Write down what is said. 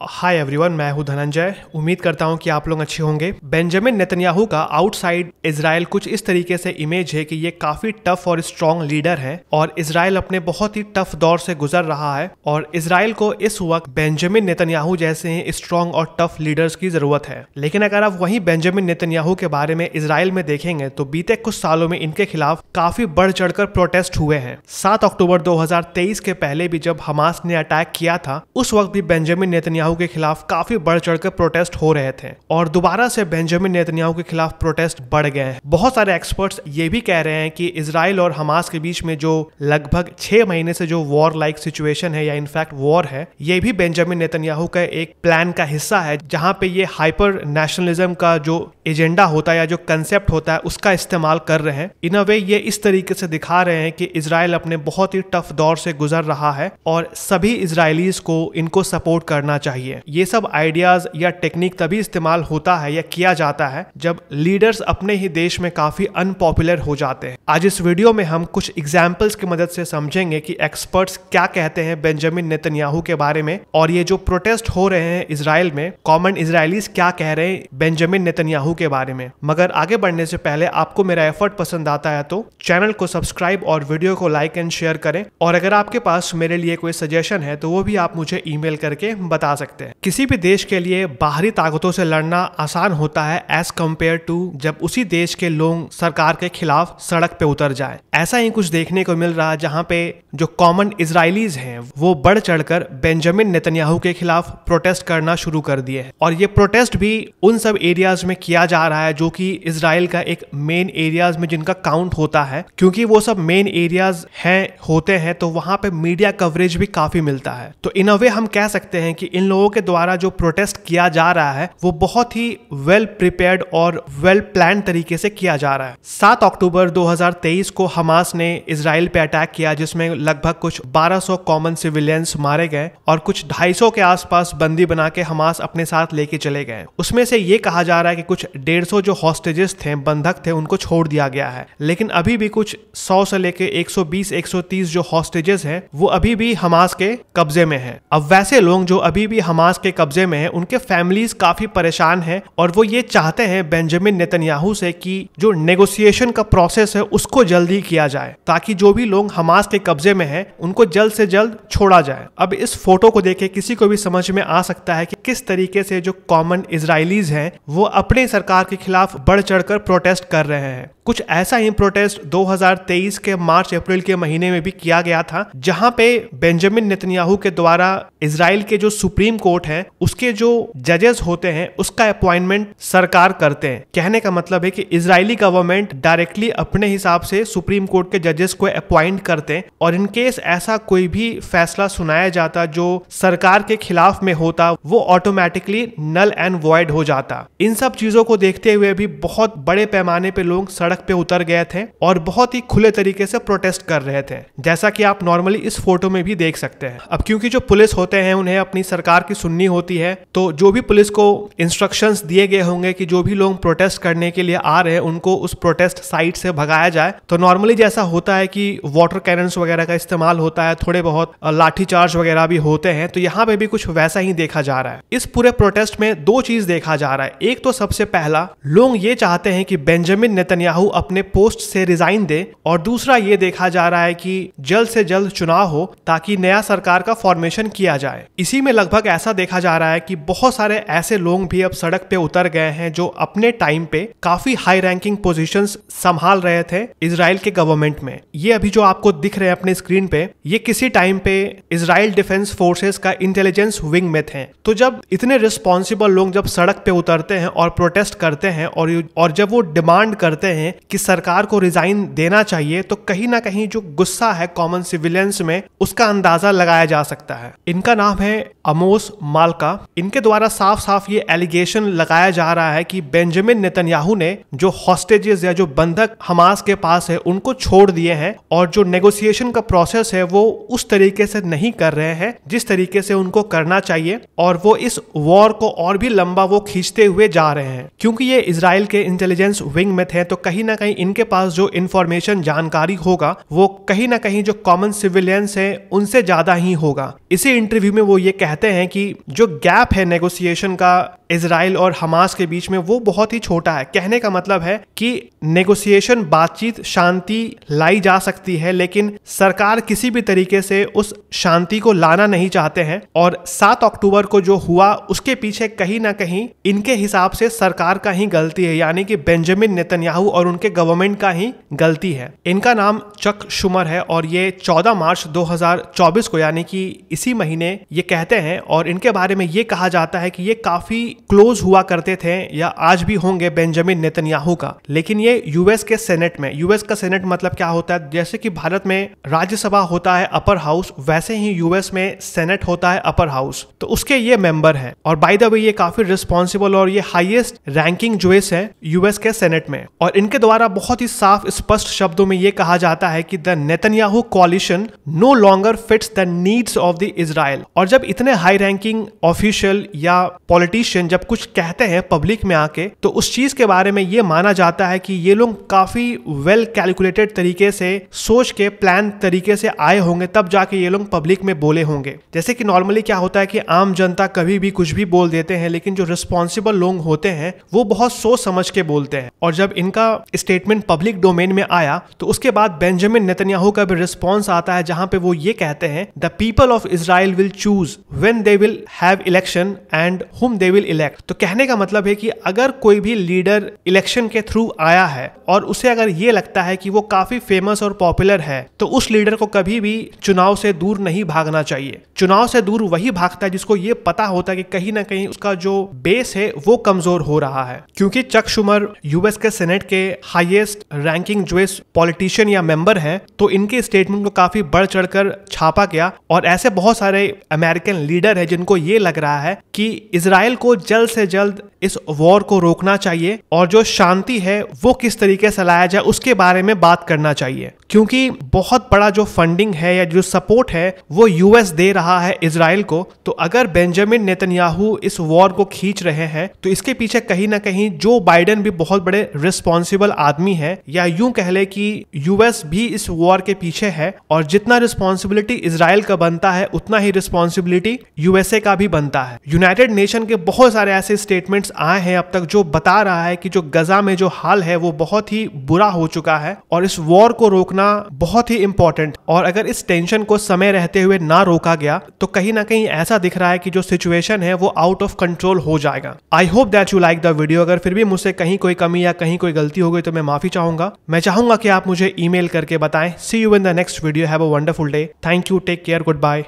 hi everyone मैं हूं धनंजय उम्मीद करता हूं कि आप लोग अच्छे होंगे बेंजामिन नेतन्याहू का आउटसाइड इसराइल कुछ इस तरीके से इमेज है कि ये काफी टफ और स्ट्रांग लीडर है और इसराइल अपने बहुत ही टफ दौर से गुजर रहा है और इसराइल को इस वक्त बेंजामिन नेतन्याहू जैसे ही स्ट्रांग और टफ लीडर्स की जरूरत है लेकिन अगर आप वही बेंजामिन नेतन्याहू के बारे में इसराइल में देखेंगे तो बीते कुछ सालों में इनके खिलाफ काफी बढ़ चढ़कर प्रोटेस्ट हुए हैं सात अक्टूबर दो के पहले भी जब हमास ने अटैक किया था उस वक्त भी बेंजामिन नेतन्याहू नेतन्याहू के खिलाफ काफी बढ़ चढ़कर प्रोटेस्ट हो रहे थे और दोबारा से बेंजामिन नेतन्याहू के खिलाफ प्रोटेस्ट बढ़ गए हैं बहुत सारे एक्सपर्ट्स ये भी कह रहे हैं कि इसराइल और हमास के बीच में जो लगभग छह महीने से जो वॉर लाइक सिचुएशन है या इनफैक्ट वॉर है ये भी बेंजामिन नेतन्याहू का एक प्लान का हिस्सा है जहाँ पे ये हाइपर नेशनलिज्म का जो एजेंडा होता है या जो कंसेप्ट होता है उसका इस्तेमाल कर रहे हैं इन अ वे ये इस तरीके से दिखा रहे हैं कि इसराइल अपने बहुत ही टफ दौर से गुजर रहा है और सभी इसराइलीज को इनको सपोर्ट करना चाहिए चाहिए ये सब आइडियाज या टेक्निक तभी इस्तेमाल होता है या किया जाता है जब लीडर्स अपने ही देश में काफी अनपॉपुलर हो जाते हैं आज इस वीडियो में हम कुछ एग्जाम्पल्स की मदद से समझेंगे कि एक्सपर्ट्स क्या कहते हैं बेंजामिन नेतन्याहू के बारे में और ये जो प्रोटेस्ट हो रहे हैं इसराइल में कॉमन इसराइलीज क्या कह रहे हैं बेंजामिन नेतन्याहू के बारे में मगर आगे बढ़ने से पहले आपको मेरा एफर्ट पसंद आता है तो चैनल को सब्सक्राइब और वीडियो को लाइक एंड शेयर करें और अगर आपके पास मेरे लिए कोई सजेशन है तो वो भी आप मुझे ईमेल करके बता सकते सकते हैं किसी भी देश के लिए बाहरी ताकतों से लड़ना आसान होता है एज कम्पेयर टू जब उसी देश के लोग सरकार के खिलाफ सड़क पे उतर जाए ऐसा ही कुछ देखने को मिल रहा है जहाँ पे जो कॉमन इसराइलीज हैं वो बढ़ चढ़कर बेंजामिन नेतन्याहू के खिलाफ प्रोटेस्ट करना शुरू कर दिए हैं और ये प्रोटेस्ट भी उन सब एरियाज में किया जा रहा है जो कि इसराइल का एक मेन एरियाज में जिनका काउंट होता है क्योंकि वो सब मेन एरियाज हैं होते हैं तो वहां पे मीडिया कवरेज भी काफी मिलता है तो इन अ वे हम कह सकते हैं कि इन लोगों लोगों के द्वारा जो प्रोटेस्ट किया जा रहा है वो बहुत ही वेल प्रिपेयर्ड और वेल प्लान तरीके से किया जा रहा है सात अक्टूबर 2023 को हमास ने इसराइल पे अटैक किया जिसमें लगभग कुछ 1200 कॉमन सिविलियंस मारे गए और कुछ 250 के आसपास बंदी बना के हमास अपने साथ लेके चले गए उसमें से ये कहा जा रहा है कि कुछ डेढ़ जो हॉस्टेजेस थे बंधक थे उनको छोड़ दिया गया है लेकिन अभी भी कुछ सौ से लेके एक सौ जो हॉस्टेजेस है वो अभी भी हमास के कब्जे में है अब वैसे लोग जो अभी भी हमास के कब्जे में है उनके फैमिलीज काफी परेशान हैं और वो ये चाहते हैं बेंजामिन नेतन्याहू से कि जो नेगोशिएशन का प्रोसेस है उसको जल्दी किया जाए ताकि जो भी लोग हमास के कब्जे में है उनको जल्द से जल्द छोड़ा जाए अब इस फोटो को देखे किसी को भी समझ में आ सकता है कि किस तरीके से जो कॉमन इसराइलीज हैं वो अपने सरकार के खिलाफ बढ़ चढ़कर प्रोटेस्ट कर रहे हैं कुछ ऐसा ही प्रोटेस्ट 2023 के मार्च अप्रैल के महीने में भी किया गया था जहां पे बेंजामिन नेतन्याहू के द्वारा इसराइल के जो सुप्रीम कोर्ट है उसके जो जजेस होते हैं उसका अपॉइंटमेंट सरकार करते हैं कहने का मतलब है कि इसराइली गवर्नमेंट डायरेक्टली अपने हिसाब से सुप्रीम कोर्ट के जजेस को अपॉइंट करते हैं और इनकेस ऐसा कोई भी फैसला सुनाया जाता जो सरकार के खिलाफ में होता वो ऑटोमेटिकली नल एंड वॉइड हो जाता इन सब चीजों को देखते हुए भी बहुत बड़े पैमाने पे लोग सड़क पे उतर गए थे और बहुत ही खुले तरीके से प्रोटेस्ट कर रहे थे जैसा कि आप नॉर्मली इस फोटो में भी देख सकते हैं अब क्योंकि जो पुलिस होते हैं उन्हें अपनी सरकार की सुननी होती है तो जो भी पुलिस को इंस्ट्रक्शन दिए गए होंगे कि जो भी लोग प्रोटेस्ट करने के लिए आ रहे हैं उनको उस प्रोटेस्ट साइट से भगाया जाए तो नॉर्मली जैसा होता है कि वाटर कैनन्स वगैरह का इस्तेमाल होता है थोड़े बहुत लाठी चार्ज वगैरह भी होते हैं तो यहाँ पे भी कुछ वैसा ही देखा जा रहा है इस पूरे प्रोटेस्ट में दो चीज देखा जा रहा है एक तो सबसे पहला लोग ये चाहते हैं कि बेंजामिन नेतन्याहू अपने पोस्ट से रिजाइन दे और दूसरा ये देखा जा रहा है कि जल्द से जल्द चुनाव हो ताकि नया सरकार का फॉर्मेशन किया जाए इसी में लगभग ऐसा देखा जा रहा है कि बहुत सारे ऐसे लोग भी अब सड़क पे उतर गए हैं जो अपने टाइम पे काफी हाई रैंकिंग पोजीशन संभाल रहे थे इसराइल के गवर्नमेंट में ये अभी जो आपको दिख रहे हैं अपने स्क्रीन पे ये किसी टाइम पे इसराइल डिफेंस फोर्सेस का इंटेलिजेंस विंग में थे तो जब इतने रिस्पॉन्सिबल लोग जब सड़क पे उतरते हैं और प्रोटेस्ट करते हैं और और जब वो डिमांड करते हैं कि सरकार को रिजाइन देना चाहिए तो कहीं ना कहीं जो गुस्सा है कॉमन सिविलियंस में उसका अंदाजा लगाया जा सकता है इनका नाम है अमोद मोस मालका इनके द्वारा साफ साफ ये एलिगेशन लगाया जा रहा है कि बेंजामिन नेतन्याहू ने जो हॉस्टेजेस या जो बंधक हमास के पास है उनको छोड़ दिए हैं और जो नेगोशिएशन का प्रोसेस है वो उस तरीके से नहीं कर रहे हैं जिस तरीके से उनको करना चाहिए और वो इस वॉर को और भी लंबा वो खींचते हुए जा रहे हैं क्योंकि ये इसराइल के इंटेलिजेंस विंग में थे तो कहीं ना कहीं इनके पास जो इन्फॉर्मेशन जानकारी होगा वो कहीं ना कहीं जो कॉमन सिविलियंस है उनसे ज्यादा ही होगा इसी इंटरव्यू में वो ये कहते हैं कि जो गैप है नेगोशिएशन का इसराइल और हमास के बीच में वो बहुत ही छोटा है कहने का मतलब है कि नेगोशिएशन बातचीत शांति लाई जा सकती है लेकिन सरकार किसी भी तरीके से उस शांति को लाना नहीं चाहते हैं और 7 अक्टूबर को जो हुआ उसके पीछे कहीं ना कहीं इनके हिसाब से सरकार का ही गलती है यानी कि बेंजामिन नेतन्याहू और उनके गवर्नमेंट का ही गलती है इनका नाम चक शुमर है और ये चौदह मार्च दो को यानी कि इसी महीने ये कहते हैं और इनके बारे में ये कहा जाता है कि ये काफ़ी क्लोज हुआ करते थे या आज भी होंगे बेंजामिन नेतन्याहू का लेकिन ये यूएस के सेनेट में यूएस का सेनेट मतलब क्या होता है जैसे कि भारत में राज्यसभा होता है अपर हाउस वैसे ही यूएस में सेनेट होता है अपर हाउस तो उसके ये मेंबर है और बाय द वे ये काफी रिस्पॉन्सिबल और ये हाइएस्ट रैंकिंग जोइस है यूएस के सेनेट में और इनके द्वारा बहुत ही साफ स्पष्ट शब्दों में ये कहा जाता है कि the Netanyahu coalition no longer fits the needs of the Israel और जब इतने हाई रैंकिंग ऑफिशियल या पॉलिटिशियन जब कुछ कहते हैं पब्लिक में आके तो उस चीज के बारे में ये माना जाता है कि ये लोग काफी वेल कैलकुलेटेड तरीके से सोच के प्लान तरीके से आए होंगे तब जाके ये लोग पब्लिक में बोले होंगे जैसे कि नॉर्मली क्या होता है कि आम जनता कभी भी कुछ भी बोल देते हैं लेकिन जो रिस्पॉन्सिबल लोग होते हैं वो बहुत सोच समझ के बोलते हैं और जब इनका स्टेटमेंट पब्लिक डोमेन में आया तो उसके बाद बेंजामिन नेतन्याहू का भी रिस्पॉन्स आता है जहां पे वो ये कहते हैं the people of Israel will choose when they will have election and whom they will elect तो कहने का मतलब है कि अगर कोई भी लीडर इलेक्शन के थ्रू आया है और उसे अगर ये लगता है कि वो काफी फेमस और पॉपुलर है तो उस लीडर को कभी भी चुनाव से दूर नहीं भागना चाहिए चुनाव से दूर वही भागता है जिसको ये पता होता है कि कहीं ना कहीं उसका जो बेस है वो कमजोर हो रहा है क्योंकि चक शुमर यूएस के सेनेट के highest ranking Jewish politician या मेंबर हैं तो इनके स्टेटमेंट को काफी बढ़ चढ़कर छापा गया और ऐसे बहुत सारे अमेरिकन लीडर है जिनको ये लग रहा है कि इसराइल को जल्द से जल्द इस वॉर को रोकना चाहिए और जो शांति है वो किस तरीके से लाया जाए उसके बारे में बात करना चाहिए क्योंकि बहुत बड़ा जो फंडिंग है या जो सपोर्ट है वो यूएस दे रहा रहा है इसराइल को तो अगर बेंजामिन नेतन्याहू इस वॉर को खींच रहे हैं तो इसके पीछे कहीं ना कहीं जो बाइडेन भी बहुत बड़े रिस्पॉन्सिबल आदमी है या यूं कह ले कि यूएस भी इस वॉर के पीछे है और जितना रिस्पॉन्सिबिलिटी इसराइल का बनता है उतना ही रिस्पॉन्सिबिलिटी यूएसए का भी बनता है यूनाइटेड नेशन के बहुत सारे ऐसे स्टेटमेंट्स आए हैं अब तक जो बता रहा है कि जो गजा में जो हाल है वो बहुत ही बुरा हो चुका है और इस वॉर को रोकना बहुत ही इंपॉर्टेंट और अगर इस टेंशन को समय रहते हुए ना रोका गया गया तो कहीं ना कहीं ऐसा दिख रहा है कि जो सिचुएशन है वो आउट ऑफ कंट्रोल हो जाएगा I hope that you like the video अगर फिर भी मुझसे कहीं कोई कमी या कहीं कोई गलती हो गई तो मैं माफी चाहूंगा मैं चाहूंगा कि आप मुझे ई करके बताएं see you in the next video have a wonderful day thank you take care good bye